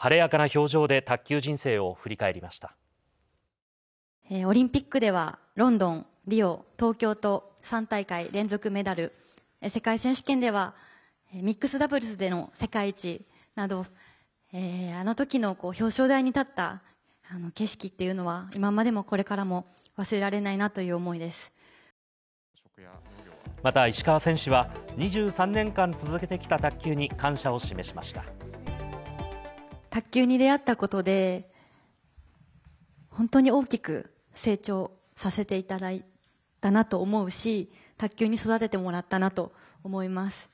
晴れやかな表情で卓球人生を振り返りましたオリンピックではロンドン、リオ、東京と3大会連続メダル世界選手権ではミックスダブルスでの世界一など、えー、あの時のこう表彰台に立ったあの景色っていうのは今までもこれからも忘れられないなという思いですまた石川選手は23年間続けてきた卓球に感謝を示しました。卓球に出会ったことで本当に大きく成長させていただいたなと思うし卓球に育ててもらったなと思います。